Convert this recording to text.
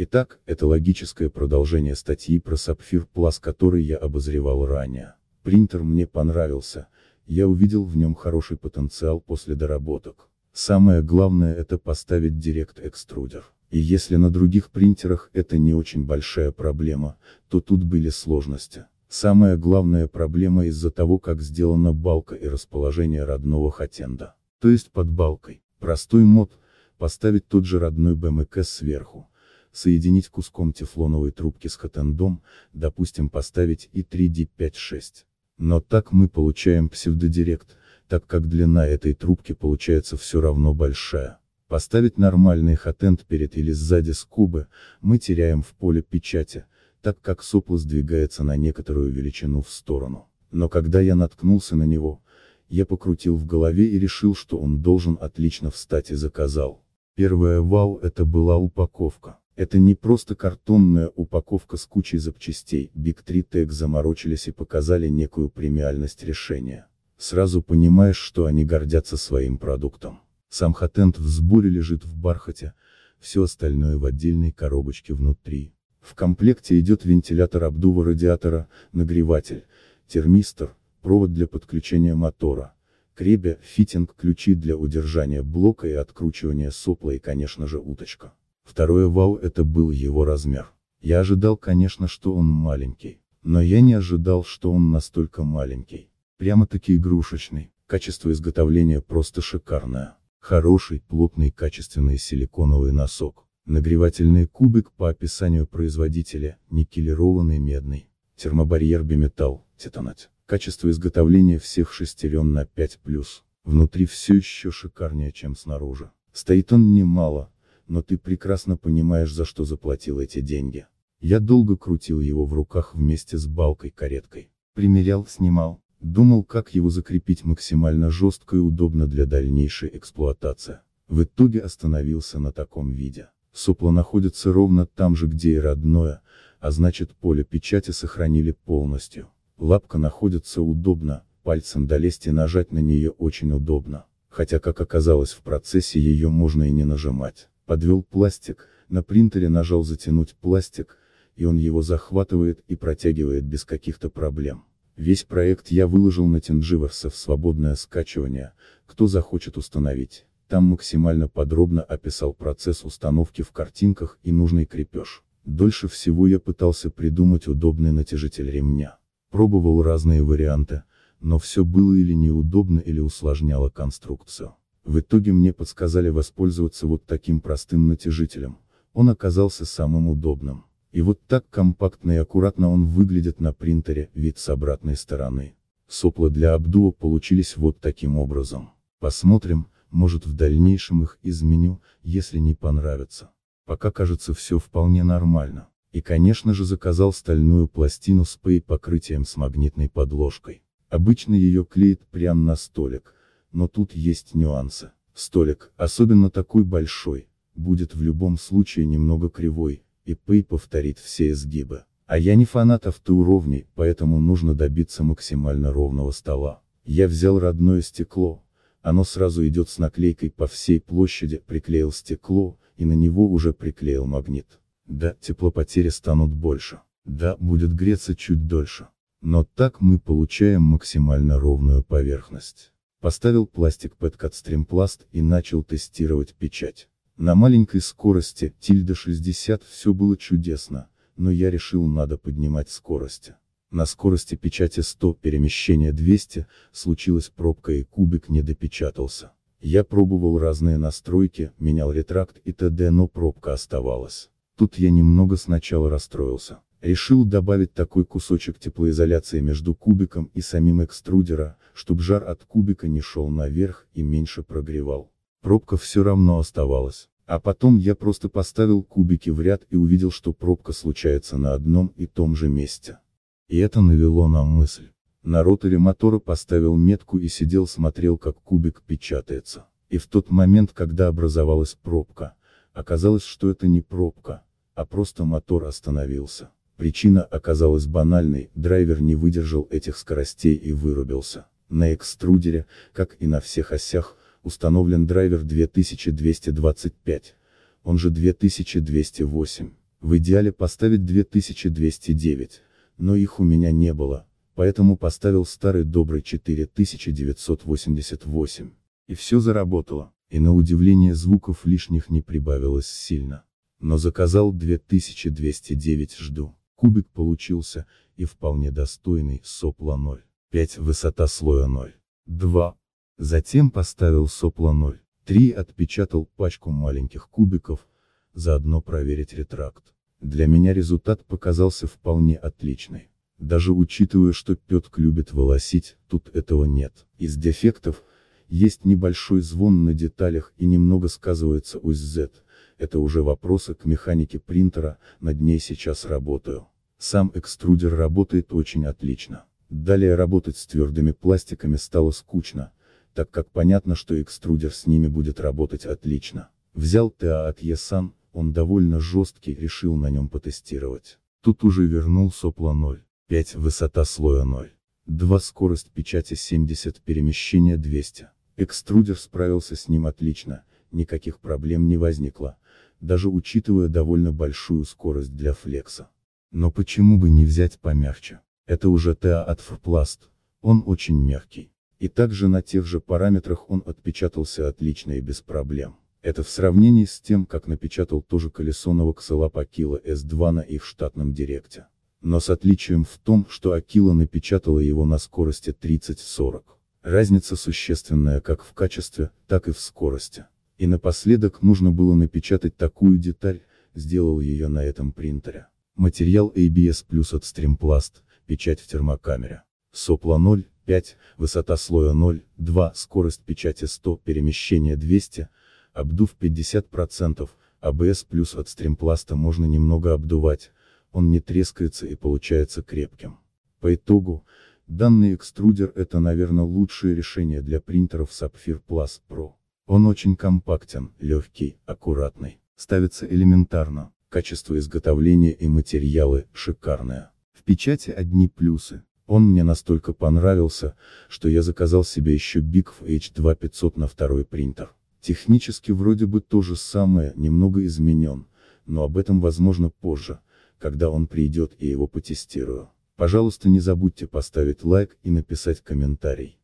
Итак, это логическое продолжение статьи про сапфир Plus, который я обозревал ранее. Принтер мне понравился, я увидел в нем хороший потенциал после доработок. Самое главное это поставить Direct Extruder. И если на других принтерах это не очень большая проблема, то тут были сложности. Самая главная проблема из-за того, как сделана балка и расположение родного хотенда, То есть под балкой. Простой мод, поставить тот же родной BMK сверху, соединить куском тефлоновой трубки с хатандом, допустим поставить и 3D56. Но так мы получаем псевдодирект, так как длина этой трубки получается все равно большая. Поставить нормальный хатенд перед или сзади скобы, мы теряем в поле печати, так как сопло сдвигается на некоторую величину в сторону. Но когда я наткнулся на него, я покрутил в голове и решил, что он должен отлично встать и заказал. Первое вау это была упаковка. Это не просто картонная упаковка с кучей запчастей, Big 3 Tech заморочились и показали некую премиальность решения. Сразу понимаешь, что они гордятся своим продуктом. Сам хатент в сборе лежит в бархате, все остальное в отдельной коробочке внутри. В комплекте идет вентилятор обдува радиатора, нагреватель, термистор, провод для подключения мотора, кребе, фитинг, ключи для удержания блока и откручивания сопла и конечно же уточка. Второе вау это был его размер. Я ожидал, конечно, что он маленький. Но я не ожидал, что он настолько маленький. Прямо-таки игрушечный. Качество изготовления просто шикарное. Хороший, плотный, качественный силиконовый носок. Нагревательный кубик по описанию производителя, никелированный медный. Термобарьер биметалл, титанат. Качество изготовления всех шестерен на 5+. Внутри все еще шикарнее, чем снаружи. Стоит он немало, но ты прекрасно понимаешь, за что заплатил эти деньги. Я долго крутил его в руках вместе с балкой-кареткой. Примерял, снимал, думал, как его закрепить максимально жестко и удобно для дальнейшей эксплуатации. В итоге остановился на таком виде. Сопло находится ровно там же, где и родное, а значит поле печати сохранили полностью. Лапка находится удобно, пальцем долезть и нажать на нее очень удобно, хотя как оказалось в процессе ее можно и не нажимать подвел пластик, на принтере нажал затянуть пластик, и он его захватывает и протягивает без каких-то проблем. Весь проект я выложил на Тиндживерса в свободное скачивание, кто захочет установить. Там максимально подробно описал процесс установки в картинках и нужный крепеж. Дольше всего я пытался придумать удобный натяжитель ремня. Пробовал разные варианты, но все было или неудобно или усложняло конструкцию. В итоге мне подсказали воспользоваться вот таким простым натяжителем. Он оказался самым удобным. И вот так компактно и аккуратно он выглядит на принтере, вид с обратной стороны. Сопла для Абдуа получились вот таким образом. Посмотрим, может в дальнейшем их изменю, если не понравится. Пока кажется все вполне нормально. И конечно же заказал стальную пластину с пей покрытием с магнитной подложкой. Обычно ее клеит прямо на столик, но тут есть нюансы. Столик, особенно такой большой, будет в любом случае немного кривой, и Пэй повторит все изгибы. А я не фанат автоуровней, поэтому нужно добиться максимально ровного стола. Я взял родное стекло, оно сразу идет с наклейкой по всей площади, приклеил стекло, и на него уже приклеил магнит. Да, теплопотери станут больше. Да, будет греться чуть дольше. Но так мы получаем максимально ровную поверхность. Поставил пластик PetCat Stream и начал тестировать печать. На маленькой скорости, тильда 60, все было чудесно, но я решил надо поднимать скорость. На скорости печати 100 перемещение 200, случилась пробка и кубик не допечатался. Я пробовал разные настройки, менял ретракт и т.д., но пробка оставалась. Тут я немного сначала расстроился. Решил добавить такой кусочек теплоизоляции между кубиком и самим экструдера, чтобы жар от кубика не шел наверх и меньше прогревал. Пробка все равно оставалась. А потом я просто поставил кубики в ряд и увидел, что пробка случается на одном и том же месте. И это навело на мысль. На роторе мотора поставил метку и сидел смотрел как кубик печатается. И в тот момент, когда образовалась пробка, оказалось, что это не пробка, а просто мотор остановился. Причина оказалась банальной, драйвер не выдержал этих скоростей и вырубился. На экструдере, как и на всех осях, установлен драйвер 2225, он же 2208. В идеале поставить 2209, но их у меня не было, поэтому поставил старый добрый 4988. И все заработало, и на удивление звуков лишних не прибавилось сильно. Но заказал 2209 жду. Кубик получился, и вполне достойный, сопла 0. 5. Высота слоя 0. 2. Затем поставил сопла 0. 3. Отпечатал пачку маленьких кубиков, заодно проверить ретракт. Для меня результат показался вполне отличный. Даже учитывая, что Петк любит волосить, тут этого нет. Из дефектов, есть небольшой звон на деталях и немного сказывается ось Z это уже вопросы к механике принтера, над ней сейчас работаю. Сам экструдер работает очень отлично. Далее работать с твердыми пластиками стало скучно, так как понятно, что экструдер с ними будет работать отлично. Взял ТА от Есан, он довольно жесткий, решил на нем потестировать. Тут уже вернул сопла 0, 5 высота слоя 0, 2 скорость печати 70 перемещение 200. Экструдер справился с ним отлично, никаких проблем не возникло, даже учитывая довольно большую скорость для флекса. Но почему бы не взять помягче? Это уже ТА от Fplast, он очень мягкий. И также на тех же параметрах он отпечатался отлично и без проблем. Это в сравнении с тем, как напечатал тоже колесо новоксылап Акила S2 на их штатном директе. Но с отличием в том, что Акила напечатала его на скорости 30-40. Разница существенная как в качестве, так и в скорости. И напоследок нужно было напечатать такую деталь, сделал ее на этом принтере. Материал ABS плюс от стримпласт, печать в термокамере. Сопла 0,5, высота слоя 0,2, скорость печати 100, перемещение 200, обдув 50%, ABS а плюс от стримпласта можно немного обдувать, он не трескается и получается крепким. По итогу, данный экструдер это наверное лучшее решение для принтеров Sapphire Plus Pro. Он очень компактен, легкий, аккуратный, ставится элементарно, качество изготовления и материалы шикарное. В печати одни плюсы. Он мне настолько понравился, что я заказал себе еще Big h 2500 на второй принтер. Технически вроде бы то же самое, немного изменен, но об этом возможно позже, когда он придет и его потестирую. Пожалуйста не забудьте поставить лайк и написать комментарий.